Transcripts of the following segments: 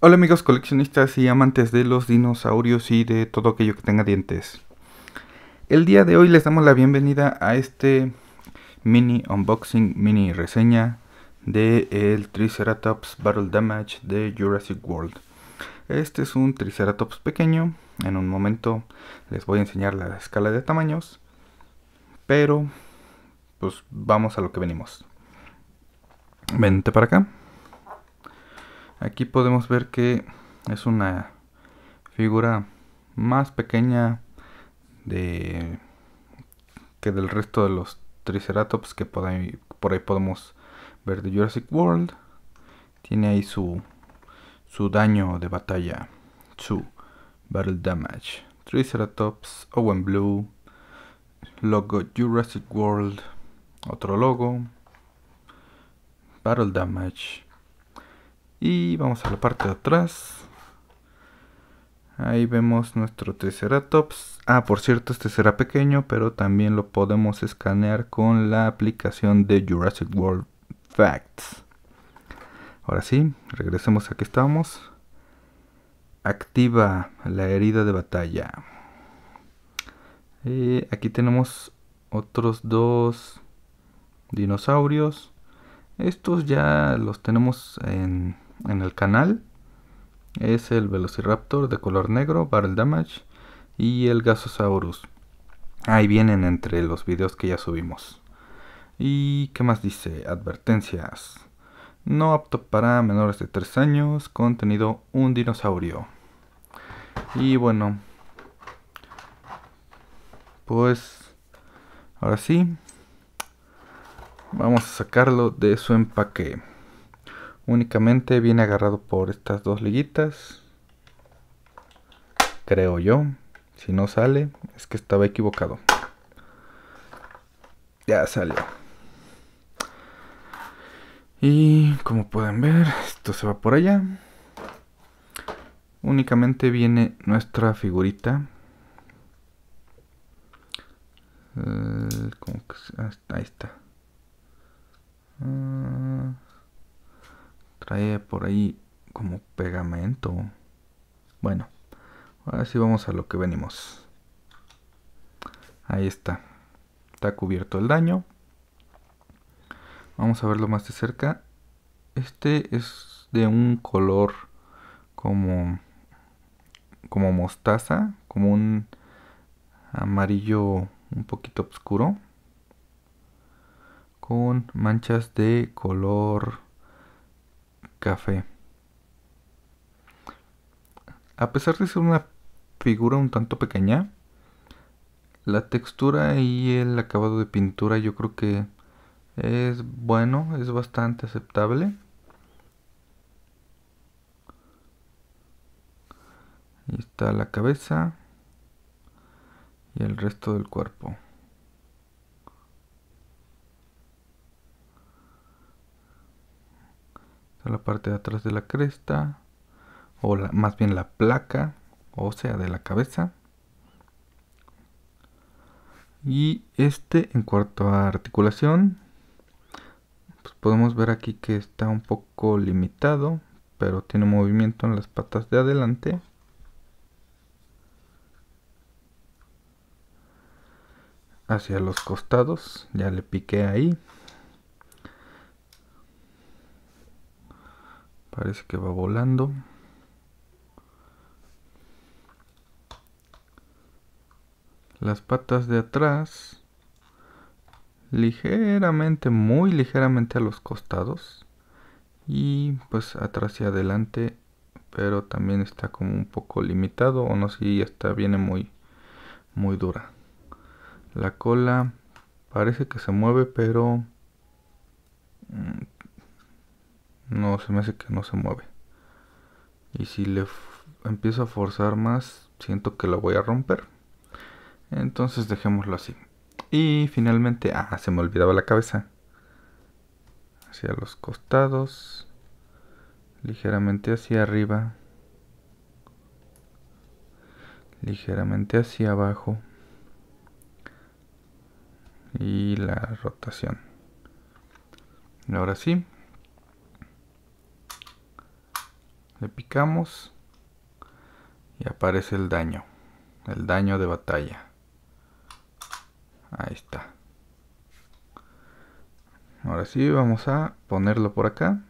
Hola amigos coleccionistas y amantes de los dinosaurios y de todo aquello que tenga dientes. El día de hoy les damos la bienvenida a este mini unboxing, mini reseña de el Triceratops Battle Damage de Jurassic World. Este es un Triceratops pequeño, en un momento les voy a enseñar la escala de tamaños, pero pues vamos a lo que venimos. Vente para acá. Aquí podemos ver que es una figura más pequeña de que del resto de los Triceratops que por ahí, podemos ver de Jurassic World. Tiene ahí su, su daño de batalla, su battle damage. Triceratops, Owen Blue, logo Jurassic World, otro logo, battle damage, y vamos a la parte de atrás. Ahí vemos nuestro Triceratops. Ah, por cierto, este será pequeño, pero también lo podemos escanear con la aplicación de Jurassic World Facts. Ahora sí, regresemos a que estábamos. Activa la herida de batalla. Eh, aquí tenemos otros dos dinosaurios. Estos ya los tenemos en en el canal es el Velociraptor de color negro, Battle Damage y el Gasosaurus. Ahí vienen entre los videos que ya subimos. ¿Y qué más dice? Advertencias. No apto para menores de 3 años, contenido un dinosaurio. Y bueno, pues ahora sí, vamos a sacarlo de su empaque. Únicamente viene agarrado por estas dos liguitas. Creo yo. Si no sale, es que estaba equivocado. Ya salió. Y como pueden ver, esto se va por allá. Únicamente viene nuestra figurita. Eh, ah, ahí está. Ah. Trae por ahí como pegamento. Bueno, ahora sí vamos a lo que venimos. Ahí está. Está cubierto el daño. Vamos a verlo más de cerca. Este es de un color como como mostaza, como un amarillo un poquito oscuro con manchas de color café. A pesar de ser una figura un tanto pequeña, la textura y el acabado de pintura yo creo que es bueno, es bastante aceptable. Ahí está la cabeza y el resto del cuerpo. parte de atrás de la cresta, o más bien la placa o sea de la cabeza. Y este en cuanto a articulación, pues podemos ver aquí que está un poco limitado, pero tiene movimiento en las patas de adelante. Hacia los costados, ya le piqué ahí. Parece que va volando. Las patas de atrás. Ligeramente, muy ligeramente a los costados. Y pues atrás y adelante. Pero también está como un poco limitado. O no sé si está, viene muy, muy dura. La cola parece que se mueve, pero mm, no se me hace que no se mueve. Y si le empiezo a forzar más, siento que lo voy a romper. Entonces dejémoslo así. Y finalmente, ah, se me olvidaba la cabeza. Hacia los costados, ligeramente hacia arriba, ligeramente hacia abajo y la rotación. Ahora sí, le picamos y aparece el daño el daño de batalla ahí está ahora sí vamos a ponerlo por acá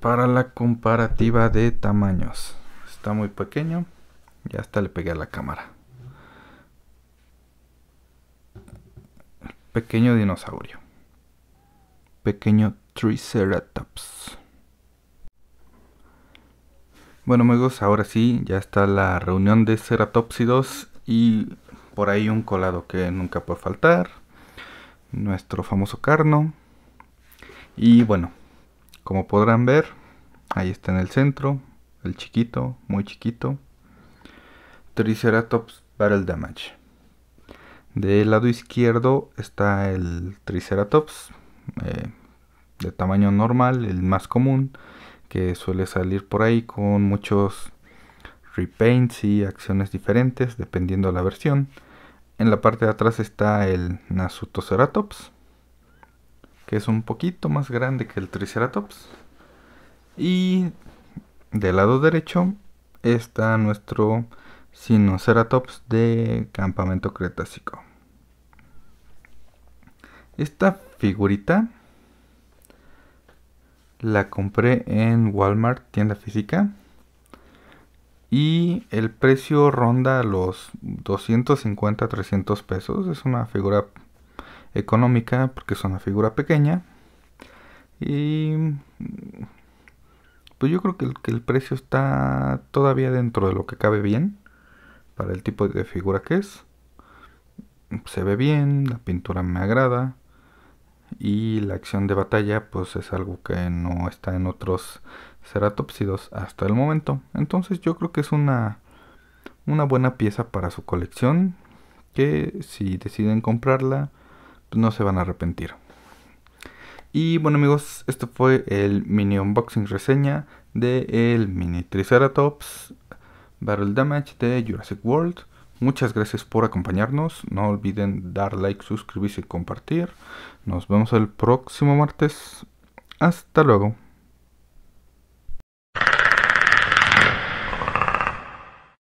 para la comparativa de tamaños está muy pequeño Ya hasta le pegué a la cámara pequeño dinosaurio pequeño triceratops Bueno amigos, ahora sí, ya está la reunión de ceratopsidos y por ahí un colado que nunca puede faltar, nuestro famoso carno. Y bueno, como podrán ver, ahí está en el centro, el chiquito, muy chiquito, Triceratops Battle Damage. Del lado izquierdo está el Triceratops, eh, de tamaño normal, el más común, que suele salir por ahí con muchos repaints y acciones diferentes dependiendo de la versión. En la parte de atrás está el Nasutoceratops. que es un poquito más grande que el Triceratops. Y del lado derecho está nuestro Sinoceratops de Campamento Cretácico. Esta figurita la compré en Walmart, tienda física. Y el precio ronda los 250 300 pesos. Es una figura económica porque es una figura pequeña. Y pues yo creo que el, que el precio está todavía dentro de lo que cabe bien para el tipo de figura que es. Se ve bien, la pintura me agrada y la acción de batalla pues es algo que no está en otros ceratopsidos hasta el momento. Entonces yo creo que es una, una buena pieza para su colección que si deciden comprarla pues, no se van a arrepentir. Y bueno amigos, esto fue el mini unboxing reseña del el mini Triceratops Battle Damage de Jurassic World. Muchas gracias por acompañarnos. No olviden dar like, suscribirse y compartir. Nos vemos el próximo martes. Hasta luego.